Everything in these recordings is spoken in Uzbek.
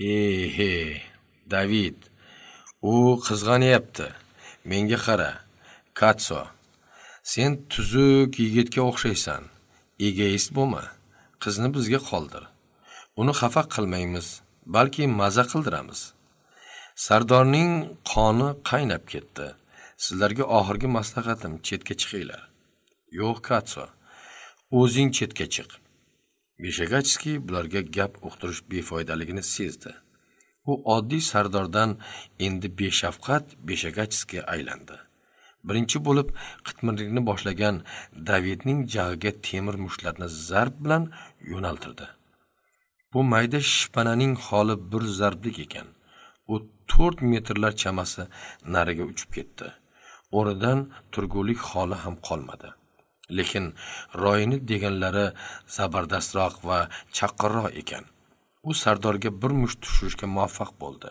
ehe david u qizg'anyapti menga qara katso sen tuzuk yigitga o'xshaysan egoist bo'lma qizni bizga qoldir uni xafa qilmaymiz balki maza qildiramiz sardorning qoni qaynab ketdi sizlarga oxirgi maslahatim chetga chiqinglar yo'q katso o'zing chetga chiq beshagatskiy bularga gap uqtirish befoydaligini sezdi u oddiy sardordan endi beshafqat beshagatskiy aylandi birinchi bo'lib qitmirlikni boshlagan davidning jag'iga temir mushtlarni zarb bilan yo'naltirdi bu mayda shpananing holi bir zarblik ekan u to'rt metrlar chamasi nariga uchib ketdi o'rnidan turgulik holi ham qolmadi lekin royini deganlari zabardastroq va chaqqonroq ekan u sardorga bir musht tushirishga muvaffaq bo'ldi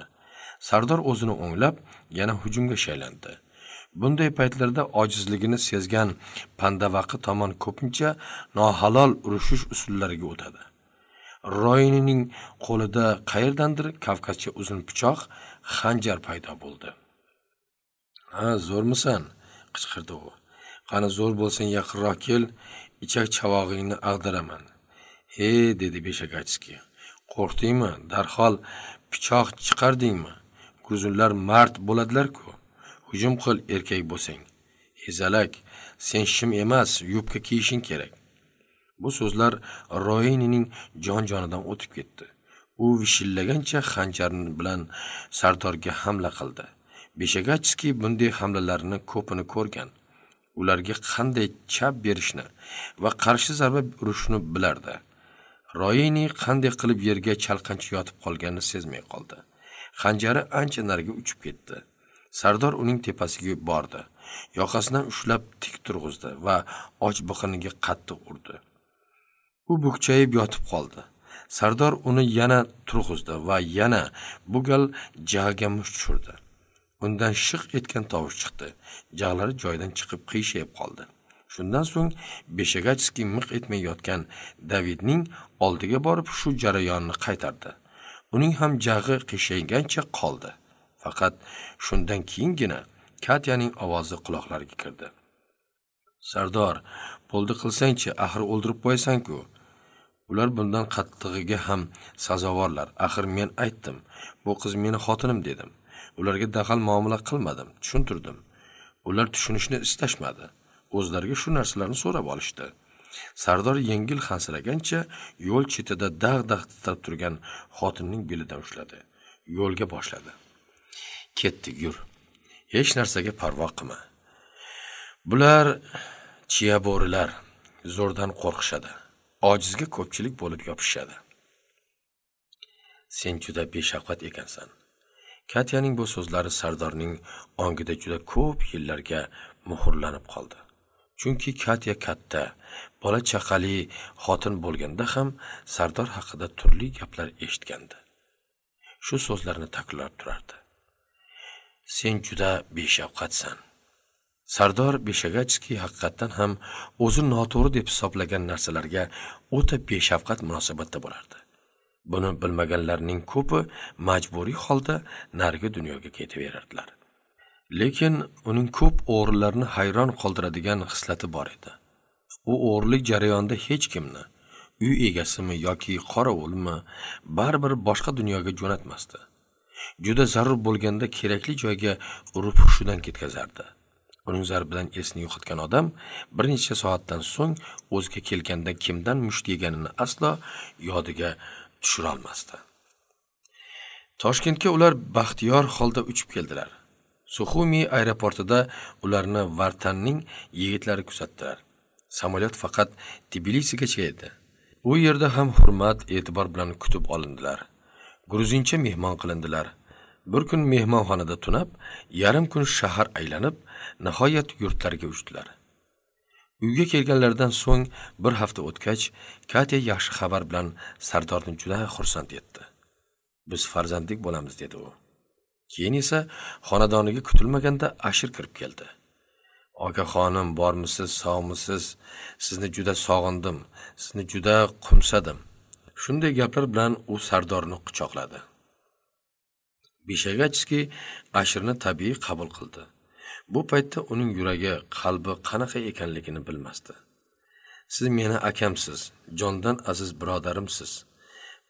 sardor o'zini o'nglab yana hujumga shaylandi bunday paytlarda ojizligini sezgan pandavaqi tomon ko'pincha nohalol urushish usullariga o'tadi roinining qo'lida qayerdandir kavkazcha uzun pichoq xanjar paydo bo'ldi ha zo'rmisan qichqirdi u qani zo'r bo'lsang yaqinroq kel ichak chavog'ingni ag'daraman he dedi beshakachskiy qo'rqdingmi darhol pichoq chiqardingmi guzullar mard bo'ladilar-ku. hujum qil erkak bo'lsang hezalak sen shim emas yubka kiyishing kerak bu so'zlar roinining jon jonidan o'tib ketdi u vishillagancha xanjar bilan sardorga hamla qildi beshagachskiy bunday hamlalarni ko'pini ko'rgan ularga qanday chap berishni va qarshi zarba urishni bilardi royini qanday qilib yerga chalqancha yotib qolganini sezmay qoldi xanjari ancha nariga uchib ketdi sardor uning tepasiga bordi yoqasidan ushlab tik turg'izdi va och biqiniga qattiq urdi u bukchayib yotib qoldi sardor uni yana turg'izdi va yana bu gal jag'iga musht tushirdi undan shiq etgan tovush chiqdi jag'lari joydan chiqib qiyshayib qoldi shundan so'ng beshagachskiy miq etmay yotgan davidning oldiga borib shu jarayonni qaytardi uning ham jag'i qiyshaygancha qoldi faqat shundan keyingina katyaning ovozi quloqlariga kirdi sardor bo'ldi qilsangchi axir o'ldirib qo'yasanku ular bundan qattig'iga ham sazovorlar axir men aytdim bu qiz meni xotinim dedim ularga dahal muomala qilmadim tushuntirdim ular tushunishni istashmadi o'zlariga shu narsalarni so'rab olishdi sardor yengil hansiragancha yo'l chetida dag' dag' titrab turgan xotinning belidan ushladi yo'lga boshladi ketdik yur hech narsaga parvo qilma bular chiya bo'rilar zo'rdan qo'rqishadi ojizga ko'pchilik bo'lib yopishadi sen juda beshafqat ekansan katyaning bu so'zlari sardorning ongida juda ko'p yillarga muhrlanib qoldi chunki katya katta bola chaqali xotin bo'lganda ham sardor haqida turli gaplar eshitgandi shu so'zlarni takrorlab turardi sen juda beshafqatsan sardor beshagatskiy haqiqatdan ham o'zi noto'g'ri deb hisoblagan narsalarga o'ta beshafqat munosabatda bo'lardi buni bilmaganlarning ko'pi majburiy holda narigi dunyoga ketaverardilar lekin uning ko'p o'g'rilarni hayron qoldiradigan xislati bor edi u o'g'irlik jarayonida hech kimni uy egasimi yoki qorovulmi baribir boshqa dunyoga jo'natmasdi juda zarur bo'lganda kerakli joyga urib hushidan ketkazardi uning zarbidan esini yo'qotgan odam bir necha soatdan so'ng o'ziga kelganda kimdan musht yeganini aslo yodiga tushirolmasdi toshkentga ular baxtiyor holda uchib keldilar suxumi aeroportida ularni vartanning yigitlari kuzatdilar samolyot faqat tbilisigacha edi u yerda ham hurmat e'tibor bilan kutib olindilar gruzincha mehmon qilindilar bir kun mehmonxonada tunab yarim kun shahar aylanib nihoyat yurtlariga uchdilar uyga kelganlaridan so'ng bir hafta o'tgach katya yaxshi xabar bilan sardorni juda xursand etdi biz farzandlik bo'lamiz dedi u keyin esa xonadoniga kutilmaganda ashir kirib keldi oka xonim bormisiz sog'misiz sizni juda sog'indim sizni juda qumsadim shunday gaplar bilan u sardorni quchoqladi bishagachskiy ashirni tabiiy qabul qildi bu paytda uning yuragi qalbi qanaqa ekanligini bilmasdi siz meni akamsiz jondan aziz birodarimsiz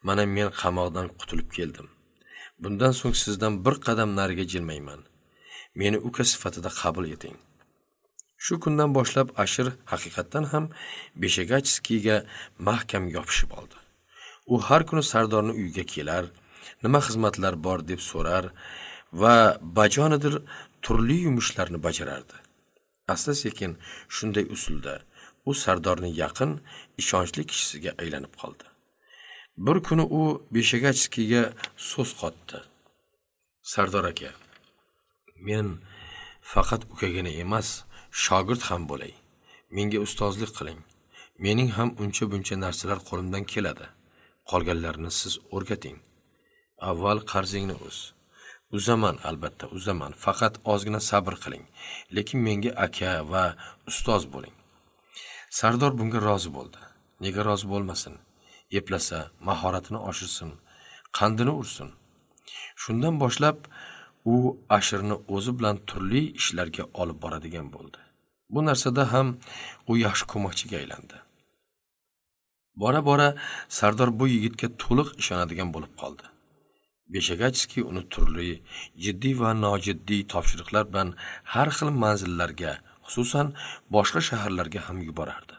mana men qamoqdan qutulib keldim bundan so'ng sizdan bir qadam nariga jilmayman meni uka sifatida qabul eting shu kundan boshlab ashir haqiqatdan ham beshagachskiyga mahkam yopishib oldi u har kuni sardorni uyiga kelar nima xizmatlar bor deb so'rar va bajonidil turli yumushlarni bajarardi asta sekin shunday usulda u sardorning yaqin ishonchli kishisiga aylanib qoldi bir kuni u beshagachskiyga so'z qotdi sardor aka men faqat ukagina emas shogird ham bo'lay menga ustozlik qiling mening ham uncha buncha narsalar qo'limdan keladi qolganlarini siz o'rgating avval qarzingni uz uzaman albatta uzaman faqat ozgina sabr qiling lekin menga aka va ustoz bo'ling sardor bunga rozi bo'ldi nega rozi bo'lmasin eplasa mahoratini oshirsin qandini ursin shundan boshlab u ashirni o'zi bilan turli ishlarga olib boradigan bo'ldi bu narsada ham u yaxshi ko'makchiga aylandi bora bora sardor bu yigitga to'liq ishonadigan bo'lib qoldi beshagatskiy uni turli jiddiy va nojiddiy topshiriqlar bilan har xil manzillarga xususan boshqa shaharlarga ham yuborardi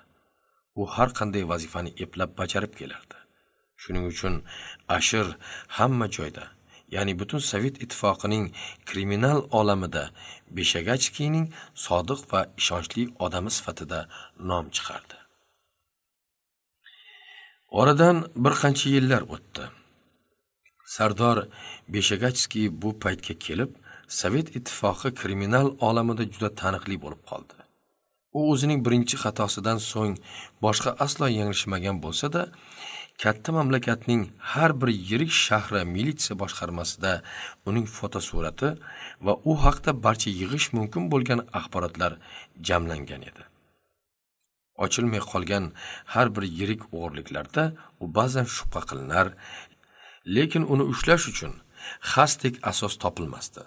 u har qanday vazifani eplab bajarib kelardi shuning uchun ashir hamma joyda ya'ni butun sovet ittifoqining kriminal olamida beshagachkiyning sodiq va ishonchli odami sifatida nom chiqardi oradan bir qancha yillar o'tdi sardor beshagachskiy bu paytga kelib sovet ittifoqi kriminal olamida juda taniqli bo'lib qoldi u o'zining birinchi xatosidan so'ng boshqa aslo yanglishmagan bo'lsa-da, katta mamlakatning har bir yirik shahri militsiya boshqarmasida uning fotosurati va u haqda barcha yig'ish mumkin bo'lgan axborotlar jamlangan edi ochilmay qolgan har bir yirik o'g'irliklarda u ba'zan shubha qilinar lekin uni ushlash uchun xasdek asos topilmasdi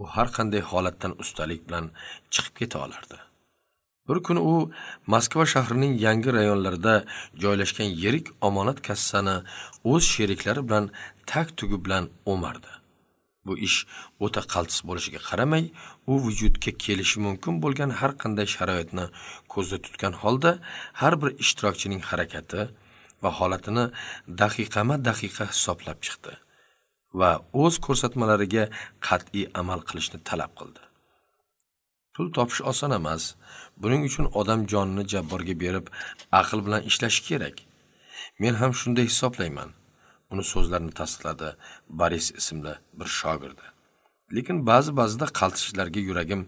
u har qanday holatdan ustalik bilan chiqib keta olardi bir kuni u moskva shahrining yangi rayonlarida joylashgan yirik omonat kassani o'z sheriklari bilan tag tugi bilan o'mardi bu ish o'ta qaltis bo'lishiga qaramay u vujudga kelishi mumkin bo'lgan har qanday sharoitni ko'zda tutgan holda har bir ishtirokchining harakati va holatini daqiqama daqiqa hisoblab chiqdi va o'z ko'rsatmalariga qat'iy amal qilishni talab qildi pul topish oson emas buning uchun odam jonini jabborga berib aql bilan ishlashi kerak men ham shunday hisoblayman uni so'zlarini tasdiqladi boris ismli bir shogirdi lekin ba'zi ba'zida qaltishlarga yuragim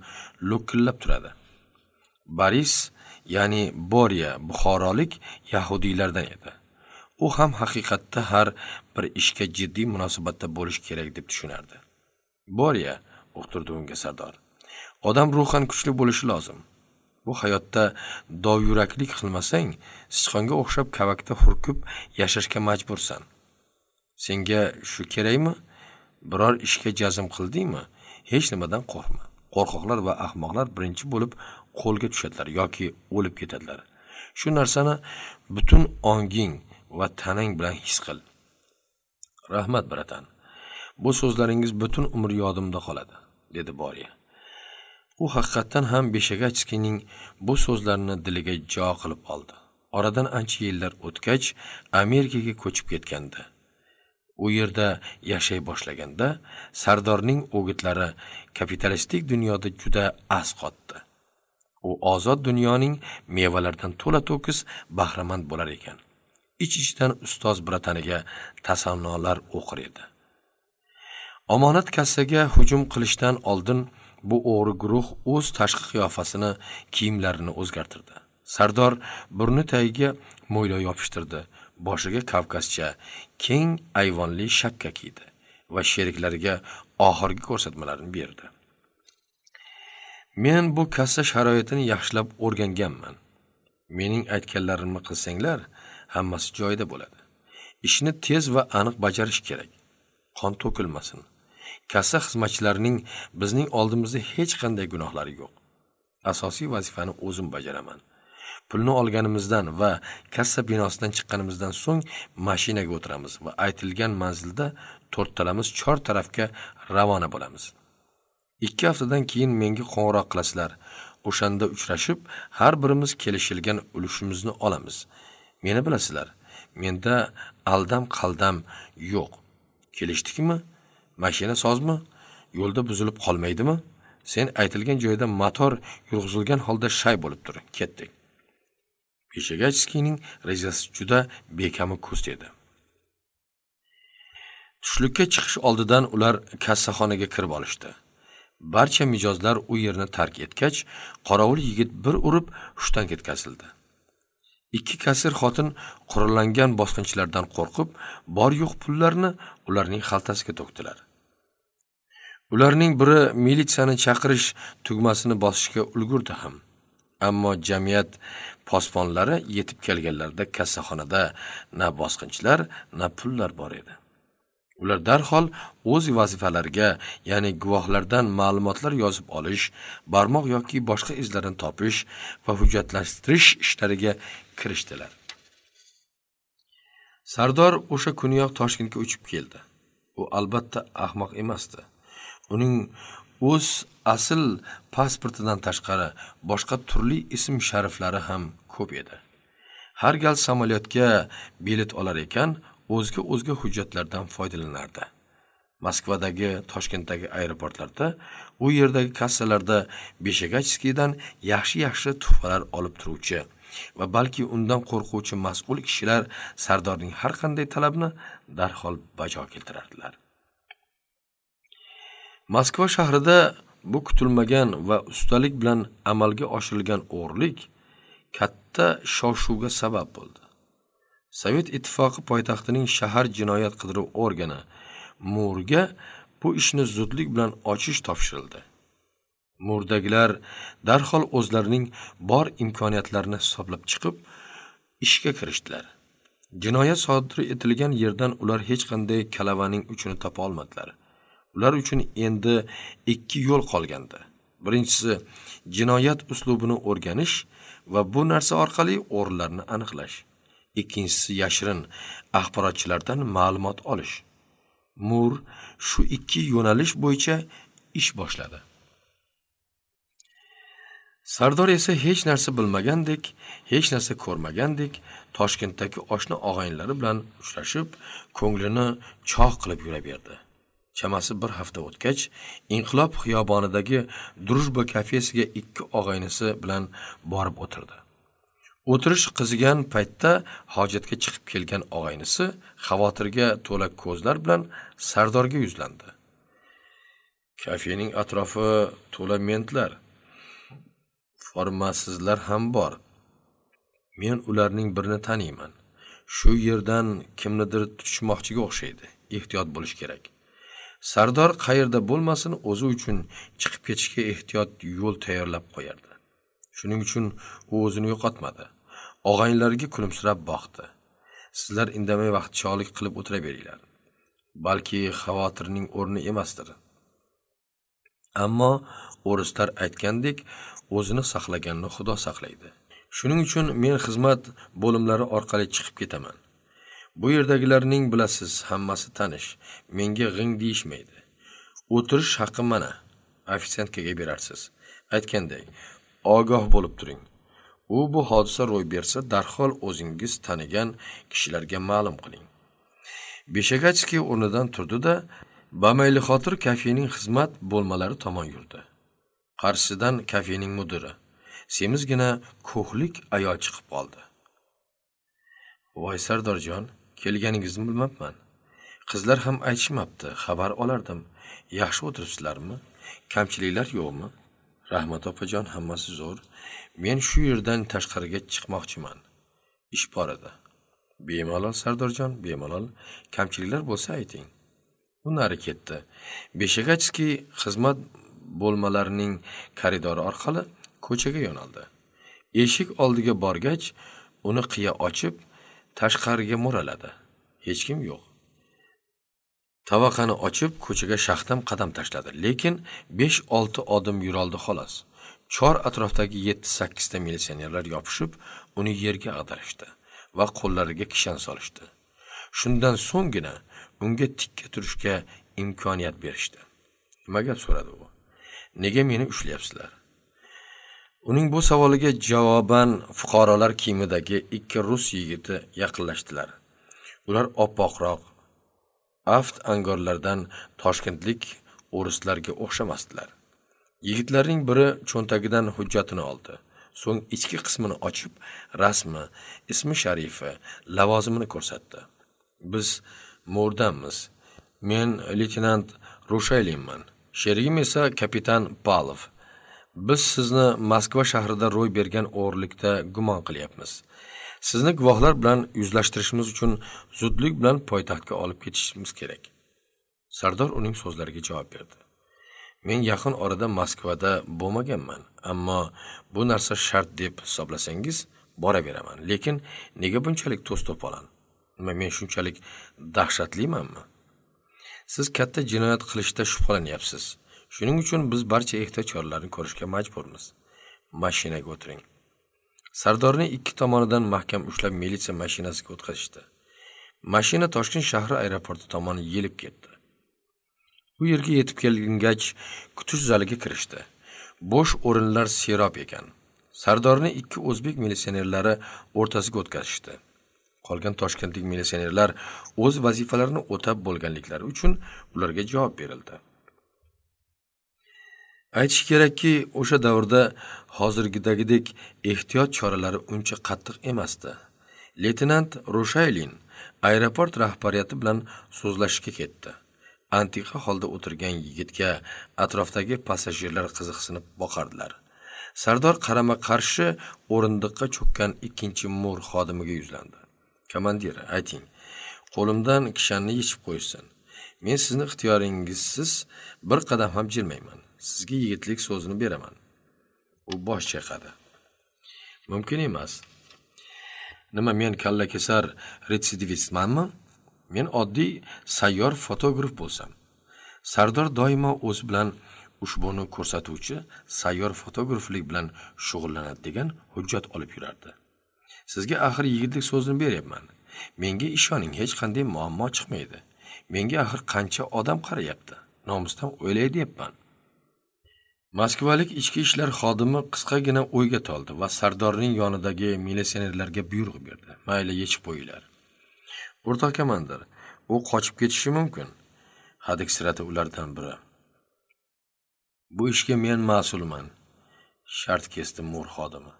lo'killab turadi boris ya'ni boriya buxorolik yahudiylardan edi u ham haqiqatda har bir ishga jiddiy munosabatda bo'lish kerak deb tushunardi bor ya uqtirdi unga sardor odam ruhan kuchli bo'lishi lozim bu hayotda dovyuraklik qilmasang sichqonga o'xshab kavakda hurkib yashashga majbursan senga shu kerakmi biror ishga jazm qildingmi hech nimadan qo'rqma qo'rqoqlar va ahmoqlar birinchi bo'lib qo'lga tushadilar yoki o'lib ketadilar shu narsani butun onging va tanang bilan his qil rahmat bratan bu so'zlaringiz butun umr yodimda qoladi dedi borya u haqiqatdan ham beshagachskining bu so'zlarini diliga jo qilib oldi oradan ancha yillar o'tgach amerikaga ko'chib ketganda u yerda yashay boshlaganda sardorning o'gitlari kapitalistik dunyoda juda as qotdi u ozod dunyoning mevalaridan to'la to'kis bahramand bo'lar ekan ich ichidan ustoz brataniga tasannolar o'qir edi omonat kassaga hujum qilishdan oldin bu o'g'ri guruh o'z tashqi qiyofasini kiyimlarini o'zgartirdi sardor burni tagiga mo'ylov yopishtirdi boshiga kavkazcha keng ayvonli shapka kiydi va sheriklariga oxirgi ko'rsatmalarni berdi men bu kassa sharoitini yaxshilab o'rganganman mening aytganlarimni qilsanglar hammasi joyida bo'ladi ishni tez va aniq bajarish kerak qon to'kilmasin kassa xizmatchilarining bizning oldimizda hech qanday gunohlari yo'q asosiy vazifani o'zim bajaraman pulni olganimizdan va kassa binosidan chiqqanimizdan so'ng mashinaga o'tiramiz va aytilgan manzilda to'rttalamiz chor tarafga ravona bo'lamiz ikki haftadan keyin menga qo'ng'iroq qilasizlar o'shanda uchrashib har birimiz kelishilgan ulushimizni olamiz meni bilasizlar menda aldam qaldam yo'q kelishdikmi mashina sozmi yo'lda buzilib qolmaydimi sen aytilgan joyda motor yurg'izilgan holda shay bo'lib tur ketdik peshagachskiyning rejasi juda bekami kust edi tushlikka chiqish oldidan ular kassaxonaga kirib olishdi barcha mijozlar u yerni tark etgach qorovul yigit bir urib hushdan ketkazildi ikki kasir xotin qurollangan bosqinchilardan qo'rqib bor yo'q pullarni ularning xaltasiga to'kdilar ularning biri militsiyani chaqirish tugmasini bosishga ulgurdi ham ammo jamiyat posbonlari yetib kelganlarida kasalxonada na bosqinchilar na pullar bor edi ular darhol o'z vazifalariga ya'ni guvohlardan ma'lumotlar yozib olish barmoq yoki boshqa izlarni topish va hujjatlashtirish ishlariga kirishdilar sardor o'sha kuniyoq toshkentga uchib keldi u albatta ahmoq emasdi uning o'z asl pasportidan tashqari boshqa turli ism shariflari ham ko'p edi har gal samolyotga bilet olar ekan o'zga o'zga hujjatlardan foydalanardi moskvadagi toshkentdagi aeroportlarda u yerdagi kassalarda beshagachskiydan yaxshi yaxshi tuhfalar olib turuvchi va balki undan qo'rquvchi mas'ul kishilar sardorning har qanday talabini darhol bajo keltirardilar moskva shahrida bu kutilmagan va ustalik bilan amalga oshirilgan o'g'irlik katta shov shuvga sabab bo'ldi sovet ittifoqi poytaxtining shahar jinoyat qidiruv organi murga bu ishni zudlik bilan ochish topshirildi murdagilar darhol o'zlarining bor imkoniyatlarini hisoblab chiqib ishga kirishdilar jinoyat sodir etilgan yerdan ular hech qanday kalavaning uchini topa olmadilar ular uchun endi ikki yo'l qolgandi birinchisi jinoyat uslubini o'rganish va bu narsa orqali o'rinlarni aniqlash ikkinchisi yashirin axborotchilardan ma'lumot olish mur shu ikki yo'nalish bo'yicha ish boshladi sardor esa hech narsa bilmagandek hech narsa ko'rmagandek toshkentdagi oshna og'aynlari bilan uchrashib ko'nglini cho'q qilib yuraverdi chamasi bir hafta o'tgach inqilob xiyobonidagi дружба kafesiga ikki og'aynisi bilan borib o'tirdi o'tirish qizigan paytda hojatga chiqib kelgan og'aynisi xavotirga to'la ko'zlar bilan sardorga yuzlandi kafening atrofi to'la mentlar formasizlar ham bor men ularning birini taniyman shu yerdan kimnidir tutishmoqchiga o'xshaydi ehtiyot bo'lish kerak sardor qayerda bo'lmasin o'zi uchun chiqib ketishga ehtiyot yo'l tayyorlab qo'yardi shuning uchun u o'zini yo'qotmadi og'aynilariga kulimsirab boqdi sizlar indamay vaqtichog'lik qilib o'tiraveringlar balki xavotirning o'rni emasdir ammo o'rislar aytgandek o'zini saqlaganni xudo saqlaydi shuning uchun men xizmat bo'limlari orqali chiqib ketaman bu yerdagilarning bilasiz hammasi tanish menga g'ing deyishmaydi o'tirish haqqi mana ofitsiantkaga berarsiz aytganday ogoh bo'lib turing u bu hodisa ro'y bersa darhol o'zingiz tanigan kishilarga ma'lum qiling beshagachskiy o'rnidan turdi da bamaylixotir kafening xizmat bo'lmalari tomon yurdi qarshisidan kafening mudiri semizgina ko'hlik ayol chiqib qoldi voy sardorjon kelganingizni bilmabman qizlar ham aytishmabdi xabar olardim yaxshi o'tiribsizlarmi kamchiliklar yo'qmi rahmat opajon hammasi zo'r men shu yerdan tashqariga chiqmoqchiman ish bor edi bemalol sardorjon bemalol kamchiliklar bo'lsa ayting u nari ketdi beshagachskiy xizmat bo'lmalarning koridori orqali ko'chaga yo'naldi eshik oldiga borgach uni qiya ochib tashqariga mo'raladi hech kim yo'q tavaqani ochib ko'chaga shahdam qadam tashladi lekin besh olti odim yuroldi xolos chor atrofdagi yetti sakkizta militsionerlar yopishib uni yerga ag'darishdi va qo'llariga kishan solishdi shundan so'nggina unga tikka turishga imkoniyat berishdi nima gap so'radi u nega meni ushlayapsizlar uning bu savoliga javoban fuqarolar kiyimidagi ikki rus yigiti yaqinlashdilar ular oppoqroq aft angorlardan toshkentlik o'rislarga o'xshamasdilar yigitlarning biri cho'ntagidan hujjatini oldi so'ng ichki qismini ochib rasmi ismi sharifi lavozimini ko'rsatdi biz mo'rdammiz men leytenant rushaylinman sherigim esa kapitan palov biz sizni moskva shahrida ro'y bergan o'g'irlikda gumon qilyapmiz sizni guvohlar bilan yuzlashtirishimiz uchun zudlik bilan poytaxtga olib ketishimiz kerak sardor uning so'zlariga javob berdi men yaqin orada moskvada bo'lmaganman ammo bu narsa shart deb hisoblasangiz boraveraman lekin nega bunchalik to's to'polon nima men shunchalik dahshatlimanmi siz katta jinoyat qilishda shubhalanyapsiz shuning uchun biz barcha ehtiyot choralarni ko'rishga majburmiz mashinaga o'tiring sardorni ikki tomonidan mahkam ushlab militsiya mashinasiga o'tkazishdi mashina toshkent shahri aeroporti tomon yelib ketdi u yerga yetib kelgach kutish zaliga kirishdi bo'sh o'rinlar serob ekan sardorni ikki o'zbek militsionerlari o'rtasiga o'tkazishdi qolgan toshkentlik militsionerlar o'z vazifalarini o'tab bo'lganliklari uchun ularga javob berildi aytish kerakki o'sha davrda hozirgidagidek ehtiyot choralari uncha qattiq emasdi leytenant rushaylin aeroport rahbariyati bilan so'zlashishga ketdi antiqa holda o'tirgan yigitga atrofdagi passajirlar qiziqsinib boqardilar sardor qarama qarshi o'rindiqqa cho'kkan ikkinchi mur xodimiga yuzlandi komandir ayting qo'limdan kishanni yechib qo'yishsin men sizni ixtiyoringizsiz bir qadam ham jilmayman sizga yigitlik so'zini beraman u bosh chayqadi mumkin emas nima men kalla kesar retsidivistmanmi men oddiy sayyor fotograf bo'lsam sardor doimo o'zi bilan ushbuni ko'rsatuvchi sayyor fotograflik bilan shug'ullanadi degan hujjat olib yurardi sizga axir yigitlik so'zini beryapman menga ishoning hech qanday muammo chiqmaydi menga axir qancha odam qarayapti nomusdan o'ylay deyapman moskvalik ichki ishlar xodimi qisqagina o'yga toldi va sardorning yonidagi militsionerlarga buyruq berdi mayli yechib qo'yinglar o'rtoq komandir u qochib ketishi mumkin hadiksiradi ulardan biri bu ishga men mas'ulman shart kesdi mo'r xodimi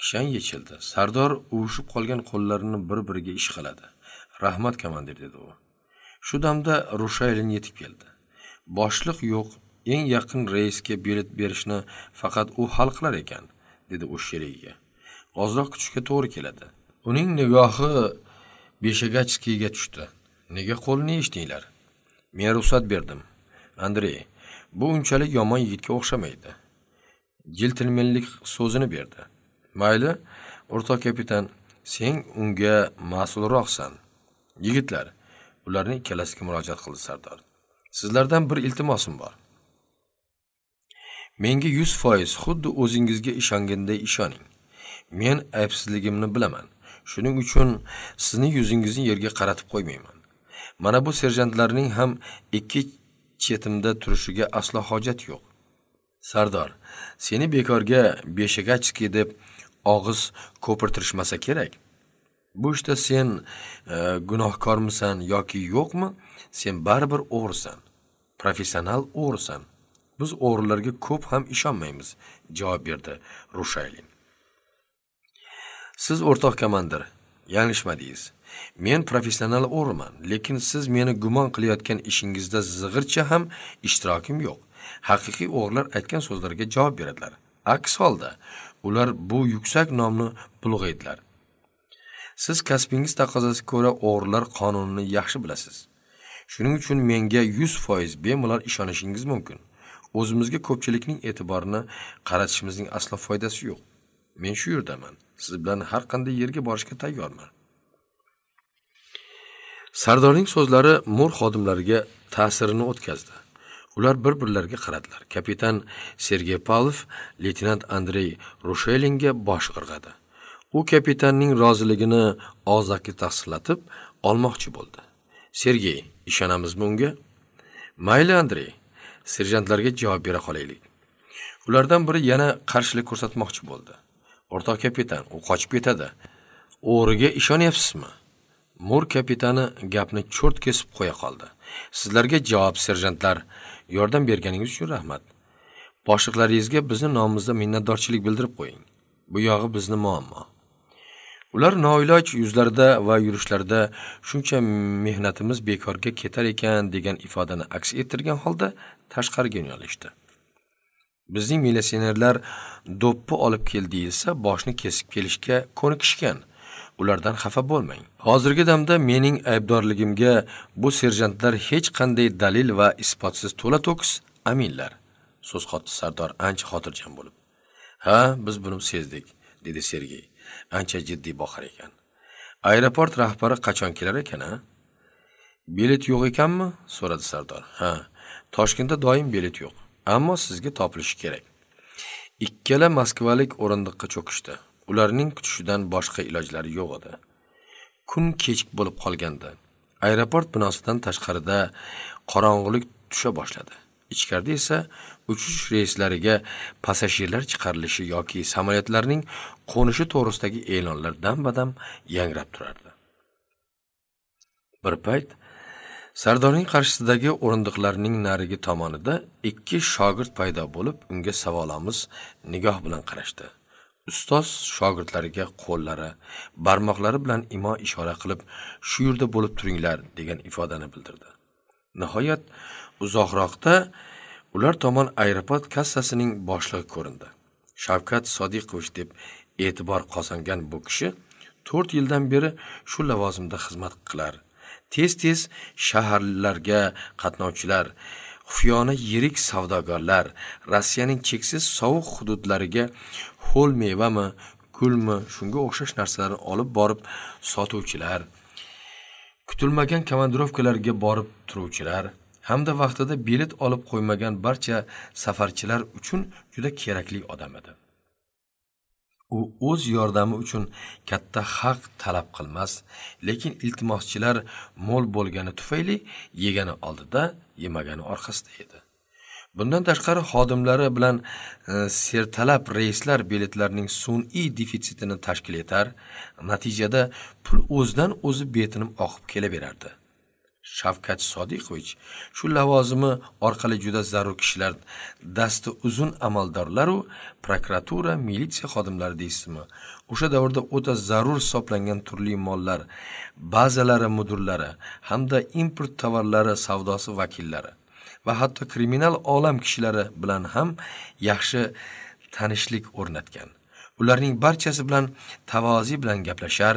kishan yechildi sardor uvushib qolgan qo'llarini bir biriga ishqaladi rahmat komandir dedi u shu damda rushaylin yetib keldi boshliq yo'q eng yaqin reysga bilet berishni faqat u hal qilar ekan dedi u sherigiga ozroq kutishga to'g'ri keladi uning nigohi beshagachskiyga tushdi nega qo'lini yechdinglar men ruxsat berdim andrey bu unchalik yomon yigitga o'xshamaydi jiltilmenlik so'zini berdi mayli o'rtoq kapitan sen unga mas'ulroqsan yigitlar ularning ikkalasiga murojaat qildi sardor sizlardan bir iltimosim bor menga yuz foiz xuddi o'zingizga ishonganday ishoning men aybsizligimni bilaman shuning uchun sizni yuzingizni yerga qaratib qo'ymayman mana bu serjantlarning ham ikki chetimda turishiga aslo hojat yo'q sardor seni bekorga beshagachki deb og'iz ko'pirtirishmasa kerak bu ishda işte sen e, gunohkormisan yoki yo'qmi sen baribir o'g'risan professional o'g'risan biz o'g'rilarga ko'p ham ishonmaymiz javob berdi rushaylin siz o'rtoq komandir yanglishmadingiz men professional o'g'riman lekin siz meni gumon qilayotgan ishingizda zig'ircha ham ishtirokim yo'q haqiqiy o'g'rilar aytgan so'zlarga javob beradilar aks holda ular bu yuksak nomni bulg'aydilar siz kasbingiz taqozosiga ko'ra o'g'rilar qonunini yaxshi bilasiz shuning uchun menga yuz foiz bemalol ishonishingiz mumkin o'zimizga ko'pchilikning e'tiborini qaratishimizning aslo foydasi yo'q men shu yerdaman siz bilan har qanday yerga borishga tayyorman sardorning so'zlari mo'r xodimlariga ta'sirini o'tkazdi ular bir birlariga qaradilar kapitan sergey pavlov leytenant andrey rushelinga bosh irg'adi u kapitanning roziligini og'zaki tasdiqlatib olmoqchi bo'ldi sergey ishonamizmi unga mayli andrey serjantlarga javob bera qolaylik ulardan biri yana qarshilik ko'rsatmoqchi bo'ldi o'rtoq kapitan u qochib ketadi o'g'riga ishonyapsizmi mo'r kapitani gapni cho'rt kesib qo'ya qoldi Sizlarga javob serjantlar, yordam berganingiz uchun rahmat. Boshliqlaringizga bizning nomimizda minnatdorchilik bildirib qo'ying. Bu yog'i bizni muammo. Ular noiloj yuzlarida va yurishlarida shuncha mehnatimiz bekorga ketar ekan degan ifodani aks ettirgan holda tashqariga yo'nalishdi. Bizning militsionerlar do'ppi olib keldi esa boshni kesib kelishga ko'nikishgan. ulardan xafa bo'lmang. Hozirgi damda mening aybdorligimga bu serjantlar hech qanday dalil va isbotsiz to'la-to'kis aminlar. So'z qotdi Sardor ancha xotirjam bo'lib. Ha, biz buni sezdik, dedi Sergey. Ancha jiddiy boqar ekan. Aeroport rahbari qachon kelar ekan, a? Bilet yo'q ekanmi? so'radi Sardor. Ha, Toshkentda doim bilet yo'q, ammo sizga topilishi kerak. Ikkala moskvalik o'rindiqqa cho'kishdi. ularning kutishidan boshqa ilojlari yo'q edi kun kech bo'lib qolgandi aeroport binosidan tashqarida qorong'ulik tusha boshladi ichkarida esa uchish reyslariga passajirlar chiqarilishi yoki samolyotlarning qo'nishi to'g'risidagi e'lonlar dam yangrab turardi bir payt sardorning qarshisidagi o'rindiqlarning narigi tomonida ikki shogird paydo bo'lib unga savolamiz nigoh bilan qarashdi ustoz shogirdlariga qo'llari barmoqlari bilan imo ishora qilib shu yerda bo'lib turinglar degan ifodani bildirdi nihoyat uzoqroqda ular tomon aeroport kassasining boshlig'i ko'rindi shavkat sodiqovich deb e'tibor qozongan bu kishi to'rt yildan beri shu lavozimda xizmat qilar tez tez shaharlarga qatnovchilar xufiyona yirik savdogarlar rossiyaning cheksiz sovuq hududlariga ho'l mevami gulmi shunga o'xshash narsalarni olib borib sotuvchilar kutilmagan komandirovkalarga borib turuvchilar hamda vaqtida bilet olib qo'ymagan barcha safarchilar uchun juda kerakli odam edi u o'z yordami uchun katta haq talab qilmas lekin iltimoschilar mo'l bo'lgani tufayli yegani oldida yemagani orqasida edi bundan tashqari xodimlari bilan e, sertalab reyslar biletlarining sun'iy defitsitini tashkil etar natijada pul o'zidan o'zi betinim oqib kelaverardi shavkat sodiqovich shu lavozimi orqali juda zarur kishilar dasti uzun amaldorlaru prokuratura militsiya xodimlari deysizmi o'sha davrda o'ta zarur hisoblangan turli mollar bazalari mudirlari hamda import tovarlari savdosi vakillari va hatto kriminal olam kishilari bilan ham yaxshi tanishlik o'rnatgan ularning barchasi bilan tavozi bilan gaplashar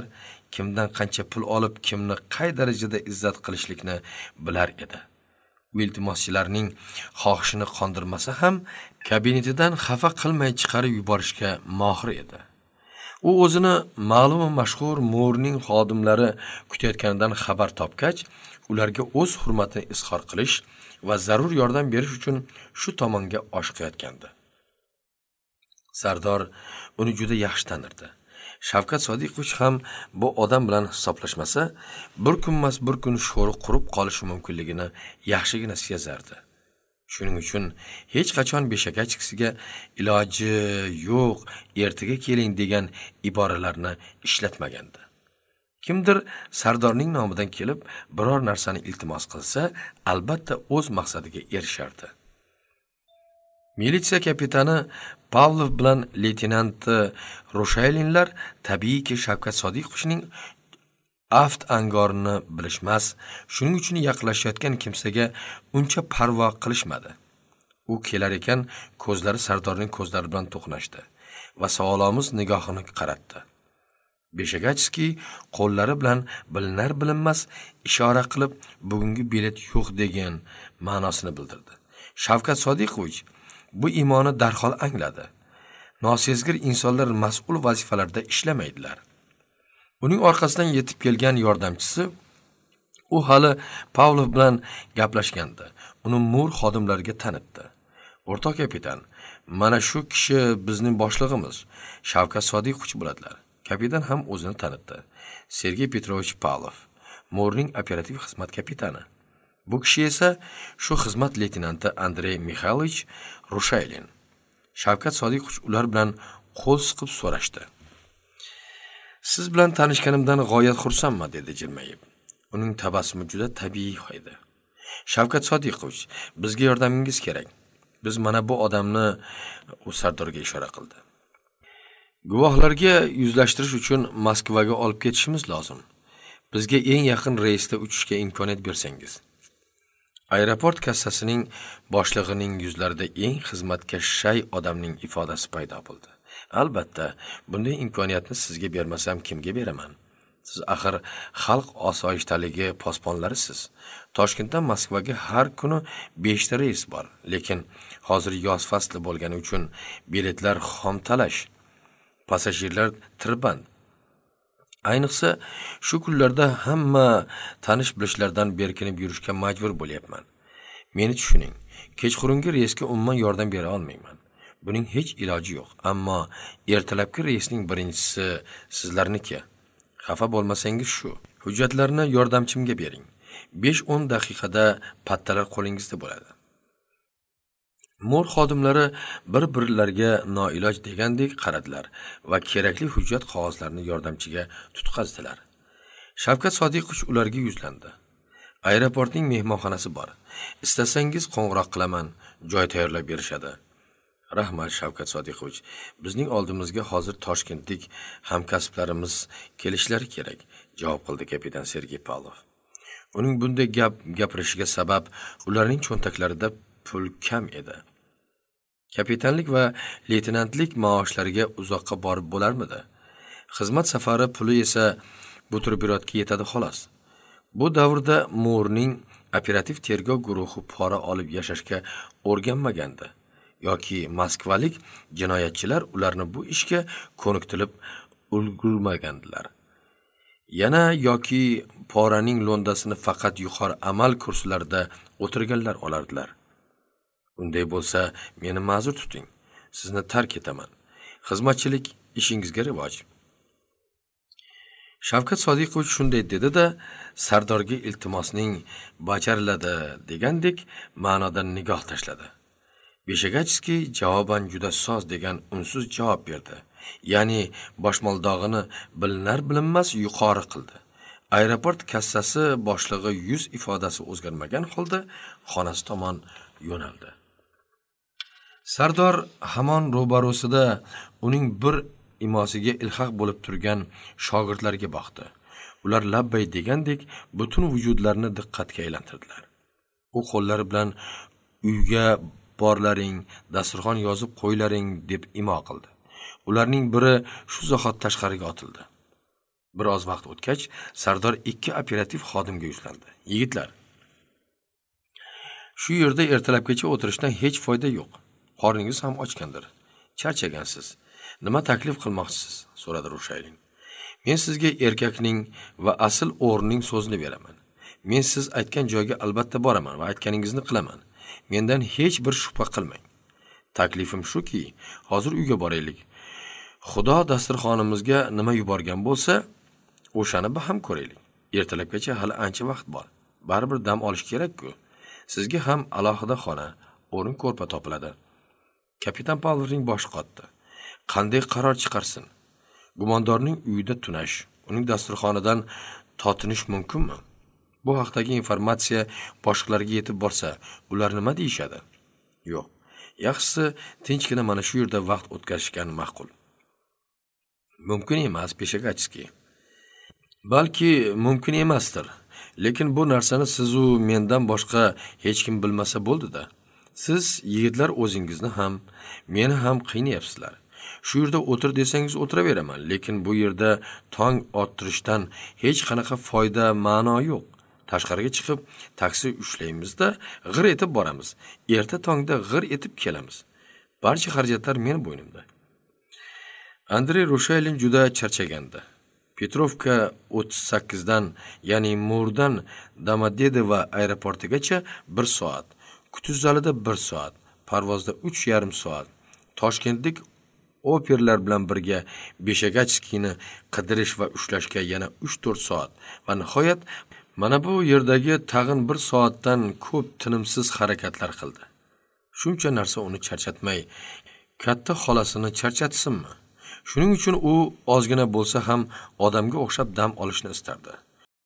kimdan qancha pul olib kimni qay darajada izzat qilishlikni bilar edi iltimoschilarning xohishini qondirmasa ham kabinetidan xafa qilmay chiqarib yuborishga mohir edi u o'zini ma'lum va mashhur mo'rning xodimlari kutayotganidan xabar topgach ularga o'z hurmatini izhor qilish va zarur yordam berish uchun shu tomonga oshiqayotgandi sardor uni juda yaxshi tanirdi shavkat sodiqovich ham bu odam bilan hisoblashmasa bir kunmas bir kun sho'ri qurib qolishi mumkinligini yaxshigina sezardi shuning uchun hech qachon beshakachkisiga iloji yo'q ertaga keling degan iboralarni ishlatmagandi kimdir sardorning nomidan kelib biror narsani iltimos qilsa albatta o'z maqsadiga erishardi militsiya kapitani pavlov bilan leytenanti rushalinlar tabiiyki shavkat sodiqovichning aft angorini bilishmas shuning uchun yaqinlashayotgan kimsaga uncha parvo qilishmadi u kelar ekan ko'zlari sardorning ko'zlari bilan to'qnashdi va savolomiz nigohini qaratdi beshagatskiy qo'llari bilan bilinar bilinmas ishora qilib bugungi bilet yo'q degan ma'nosini bildirdi shavkat sodiqovich bu iymoni darhol angladi nosezgir insonlar mas'ul vazifalarda ishlamaydilar uning orqasidan yetib kelgan yordamchisi u hali pavlov bilan gaplashganda uni mur xodimlariga tanitdi o'rtoq kapitan mana shu kishi bizning boshlig'imiz shavkat sodiqovich bo'ladilar kapitan ham o'zini tanitdi sergey petrovich pavlov mo'rning operativ xizmat kapitani bu kishi esa shu xizmat leytenanti andrey Mikhailovich rushaylin shavkat sodiqovich ular bilan qo'l siqib so'rashdi siz bilan tanishganimdan g'oyat xursandman dedi jilmayib uning tabassumi juda tabiiy edi shavkat sodiqovich bizga yordamingiz kerak biz mana bu odamni u sardorga ishora qildi guvohlarga yuzlashtirish uchun moskvaga olib ketishimiz lozim bizga eng yaqin reysda uchishga imkoniyat bersangiz aeroport kassasining boshlig'ining yuzlarida eng xizmatkash shay odamning ifodasi paydo bo'ldi albatta bunday imkoniyatni sizga bermasam kimga beraman siz axir xalq osoyishtaligi posbonlarisiz toshkentdan moskvaga har kuni beshta reys bor lekin hozir yoz fasli bo'lgani uchun biletlar xom talash passajirlar tirband ayniqsa shu kunlarda hamma tanish bilishlardan berkinib yurishga majbur bo'lyapman meni tushuning kechqurungi reysga umuman yordam bera olmayman buning hech iloji yo'q ammo ertalabki reysning birinchisi sizlarniki xafa bo'lmasangiz shu hujjatlarni yordamchimga bering besh o'n daqiqada pattalar qo'lingizda bo'ladi mo'r xodimlari bir birlariga noiloj degandek qaradilar va kerakli hujjat qog'ozlarini yordamchiga tutqazdilar shavkat sodiqovich ularga yuzlandi aeroportning mehmonxonasi bor istasangiz qo'ng'iroq qilaman joy tayyorlab berishadi rahmat shavkat sodiqovich bizning oldimizga hozir toshkentlik hamkasblarimiz kelishlari kerak javob qildi kapitan sergey pavlov uning bunday gap gapirishiga sabab ularning cho'ntaklarida pul kam edi kapitanlik va leytenantlik maoshlariga uzoqqa borib bo'larmidi xizmat safari puli esa buterbyodga yetadi xolos bu davrda murning operativ tergov guruhi pora olib yashashga o'rganmagandi yoki moskvalik jinoyatchilar ularni bu ishga ko'niktirib ulgurmagandilar yana yoki poraning lo'ndasini faqat yuqori amal kurslarida o'tirganlar olardilar unday bo'lsa meni ma'zur tuting sizni tark etaman xizmatchilik ishingizga rivoj shavkat sodiqovich shunday dedi da sardorga iltimosning bajariladi degandek ma'noda nigoh tashladi beshagachskiy javoban juda soz degan unsiz javob berdi ya'ni boshmaldog'ini bilinar bilinmas yuqori qildi aeroport kassasi boshlig'i yuz ifodasi o'zgarmagan holda xonasi tomon yo'naldi sardor hamon ro'barosida uning bir imosiga ilhaq bo'lib turgan shogirdlarga boqdi ular labbay degandek butun vujudlarini diqqatga aylantirdilar u qo'llari bilan uyga borlaring dasturxon yozib qo'ylaring deb imo qildi ularning biri shu zahot tashqariga otildi bir oz vaqt o'tgach sardor ikki operativ xodimga yuzlandi yigitlar shu yerda ertalabgacha o'tirishdan hech foyda yo'q qorningiz ham ochgandir charchagansiz nima taklif qilmoqchisiz so'radi rushayling men sizga erkakning va asl o'rning so'zini beraman men siz aytgan joyga albatta boraman va aytganingizni qilaman mendan hech bir shubha qilmang taklifim shuki hozir uyga boraylik xudo dasturxonimizga nima yuborgan bo'lsa o'shani ham ko'raylik ertalabgacha hali ancha vaqt bor baribir dam olish kerak-ku sizga ham alohida xona o'rin ko'rpa topiladi kapitan Pavlovning boshi qotdi. Qanday qaror chiqarsin? Gumondorning uyida tunash, uning dasturxonidan totinish mumkinmi? Bu haqdagi informatsiya boshqalarga yetib borsa, ular nima deyishadi? Yo'q. Yaxshisi tinchgina mana shu yerda vaqt o'tkazishgan ma'qul. Mumkin emas, Peshagachskiy. Balki mumkin emasdir. Lekin bu narsani siz u mendan boshqa hech kim bilmasa bo'ldida siz yigitlar o'zingizni ham meni ham qiynayapsizlar shu yerda o'tir desangiz o'tiraveraman lekin bu yerda tong ottirishdan hech qanaqa foyda ma'no yo'q tashqariga chiqib taksi ushlaymizda g'ir etib boramiz erta tongda g'ir etib kelamiz barcha xarajatlar meni bo'ynimda andrey rushaylin juda charchagandi petrovka o'ttiz sakkizdan ya'ni murdan domodedovo aeroportigacha bir soat kutish zalida bir soat parvozda uch yarim soat toshkentlik operlar bilan birga beshagachskiyni qidirish va ushlashga yana uch to'rt soat va nihoyat mana bu yerdagi tag'in bir soatdan ko'p tinimsiz harakatlar qildi shuncha narsa uni charchatmay katta xolasini charchatsinmi shuning uchun u ozgina bo'lsa ham odamga o'xshab dam olishni istardi